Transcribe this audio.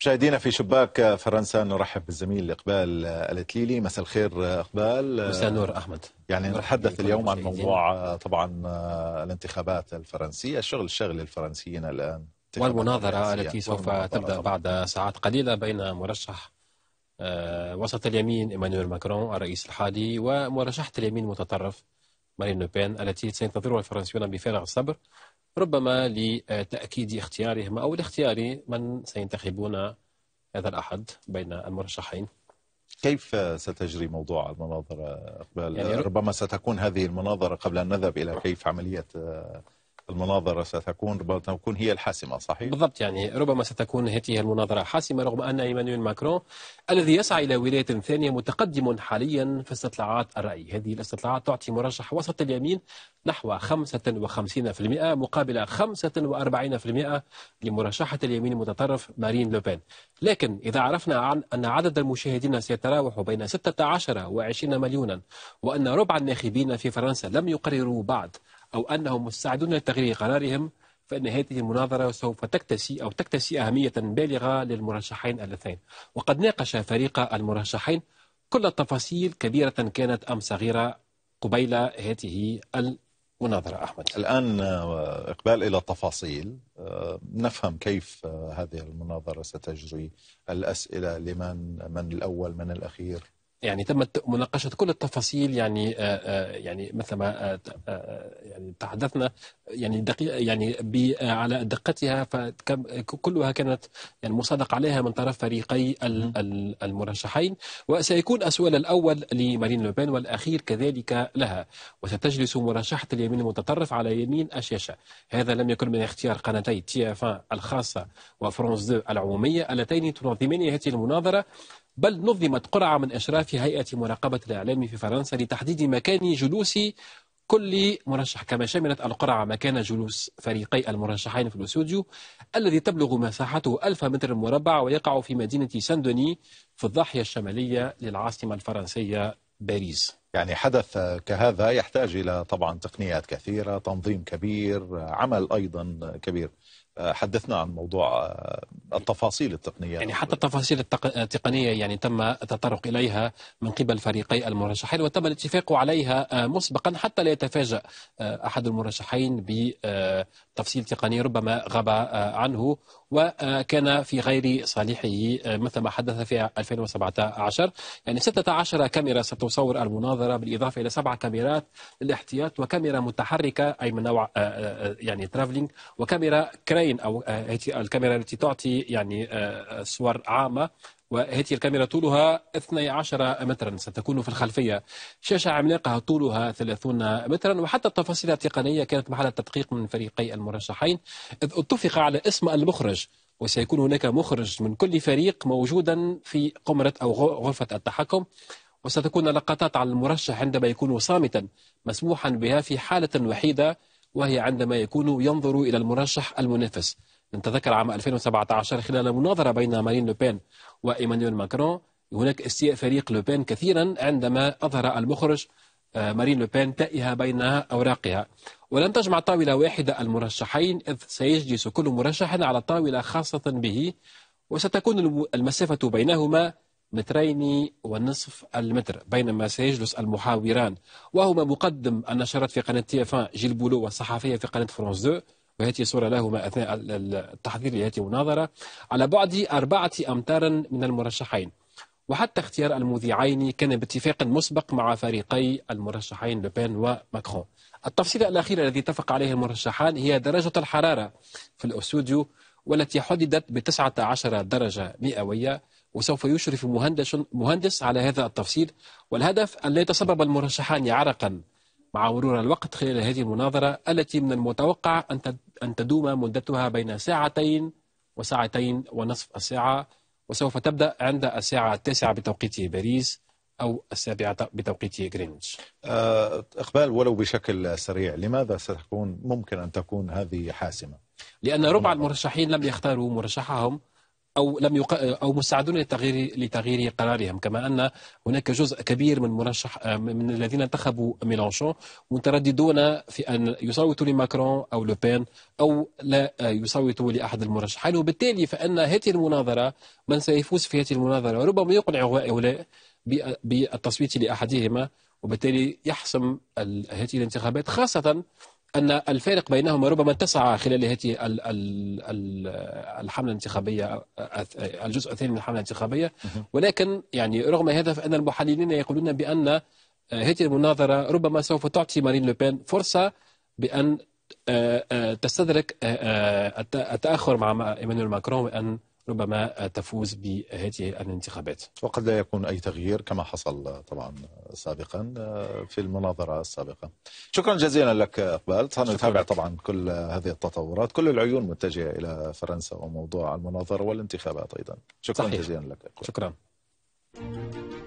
مشاهدينا في شباك فرنسا نرحب بالزميل اقبال الاتليلي مساء الخير اقبال مساء النور احمد يعني نتحدث اليوم عن موضوع طبعا الانتخابات الفرنسيه الشغل الشغل الفرنسيين الان والمناظره التي سوف تبدا بعد ساعات قليله بين مرشح آه، وسط اليمين ايمانويل ماكرون الرئيس الحالي ومرشحه اليمين المتطرف مارين لوبين التي سينتظرها الفرنسيون بفارغ الصبر ربما لتأكيد اختيارهم أو لاختيار من سينتخبون هذا الأحد بين المرشحين كيف ستجري موضوع المناظرة أقبال؟ يعني ربما ستكون هذه المناظرة قبل أن نذهب إلى كيف عملية المناظرة ستكون ربما تكون هي الحاسمة صحيح؟ بالضبط يعني ربما ستكون هذه المناظرة حاسمة رغم أن إيمانويل ماكرون الذي يسعى إلى ولاية ثانية متقدم حاليا في استطلاعات الرأي هذه الاستطلاعات تعطي مرشح وسط اليمين نحو 55% مقابل 45% لمرشحة اليمين المتطرف مارين لوبين لكن إذا عرفنا عن أن عدد المشاهدين سيتراوح بين 16 و 20 مليونا وأن ربع الناخبين في فرنسا لم يقرروا بعد أو أنهم مستعدون لتغيير قرارهم فإن هذه المناظرة سوف تكتسي أو تكتسي أهمية بالغة للمرشحين اللذين وقد ناقش فريق المرشحين كل التفاصيل كبيرة كانت أم صغيرة قبيل هذه المناظرة أحمد الآن آه، إقبال إلى التفاصيل آه، نفهم كيف آه، هذه المناظرة ستجري الأسئلة لمن من الأول من الأخير يعني تمت مناقشه كل التفاصيل يعني آه، آه، يعني مثل ما آه، يعني تحدثنا يعني دقيقه يعني على دقتها فكلها كانت يعني مصادق عليها من طرف فريقي المرشحين وسيكون السؤال الاول لمارين لوبين والاخير كذلك لها وستجلس مرشحه اليمين المتطرف على يمين الشاشه هذا لم يكن من اختيار قناتي تي اف الخاصه وفرونس العموميه اللتين تنظمان هذه المناظره بل نظمت قرعة من إشراف هيئة مراقبة الإعلام في فرنسا لتحديد مكان جلوس كل مرشح كما شملت القرعة مكان جلوس فريقي المرشحين في الاستوديو الذي تبلغ مساحته ألف متر مربع ويقع في مدينة ساندوني في الضاحية الشمالية للعاصمة الفرنسية باريس يعني حدث كهذا يحتاج إلى طبعا تقنيات كثيرة تنظيم كبير عمل أيضا كبير حدثنا عن موضوع آه، التفاصيل التقنيه يعني حتى التفاصيل التقنيه يعني تم التطرق اليها من قبل فريقي المرشحين وتم الاتفاق عليها آه، مسبقا حتى لا يتفاجا آه، احد المرشحين بتفصيل تقني ربما غاب عنه وكان في غير صالحه آه، مثل ما حدث في 2017 يعني 16 كاميرا ستصور المناظرة بالإضافة إلى سبع كاميرات للاحتياط وكاميرا متحركة أي من نوع آه، آه، يعني ترافلينج وكاميرا كرين أو الكاميرا التي تعطي يعني صور عامة وهذه الكاميرا طولها 12 مترا ستكون في الخلفية شاشة عملاقة طولها 30 مترا وحتى التفاصيل التقنية كانت محل التدقيق من فريقي المرشحين إذ اتفق على اسم المخرج وسيكون هناك مخرج من كل فريق موجودا في قمرة أو غرفة التحكم وستكون لقطات على المرشح عندما يكون صامتا مسموحا بها في حالة وحيدة وهي عندما يكون ينظر إلى المرشح المنافس نتذكر عام 2017 خلال مناظرة بين مارين لوبين وإيمانويل ماكرون هناك استياء فريق لوبين كثيرا عندما أظهر المخرج آه، مارين لوبين تائها بين أوراقها ولن تجمع طاولة واحدة المرشحين إذ سيجلس كل مرشح على طاولة خاصة به وستكون المسافة بينهما مترين ونصف المتر بينما سيجلس المحاوران وهما مقدم النشرات في قناة تي اف جيل بولو والصحفية في قناة فرانس 2 وهذه له لهما أثناء التحضير لهذه المناظرة على بعد أربعة أمتار من المرشحين وحتى اختيار المذيعين كان باتفاق مسبق مع فريقي المرشحين لوبين وماكرون التفصيل الأخير الذي اتفق عليه المرشحان هي درجة الحرارة في الأستوديو والتي حددت ب 19 درجة مئوية وسوف يشرف مهندس مهندس على هذا التفصيل والهدف أن لا يتسبب المرشحان عرقا مع مرور الوقت خلال هذه المناظرة التي من المتوقع أن تدوم مدتها بين ساعتين وساعتين ونصف الساعة وسوف تبدأ عند الساعة التاسعة بتوقيت باريس أو السابعة بتوقيت جرينتش آه، إقبال ولو بشكل سريع لماذا ستكون ممكن أن تكون هذه حاسمة؟ لأن ربع المرشحين لم يختاروا مرشحهم او لم يق... او مستعدون لتغيير لتغيير قرارهم كما ان هناك جزء كبير من مرشح من الذين انتخبوا ميلانشون مترددون في ان يصوتوا لماكرون او لوبين او لا يصوتوا لاحد المرشحين وبالتالي فان هذه المناظره من سيفوز في هذه المناظره ربما يقنع هؤلاء بالتصويت لاحدهما وبالتالي يحسم هذه الانتخابات خاصه أن الفارق بينهما ربما اتسع خلال هذه الحملة الانتخابية الجزء الثاني من الحملة الانتخابية ولكن يعني رغم هذا فإن المحللين يقولون بأن هذه المناظرة ربما سوف تعطي مارين لوبين فرصة بأن آه، آه، تستدرك آه، التأخر مع إيمانويل ماكرون وأن ربما تفوز بهذه الانتخابات وقد لا يكون أي تغيير كما حصل طبعا سابقا آه، في المناظرة السابقة شكرا جزيلا لك إقبال سنتابع طبعا كل هذه التطورات كل العيون متجهة إلى فرنسا وموضوع المناظرة والانتخابات أيضا شكرا صحيح. جزيلا لك إقبال شكرا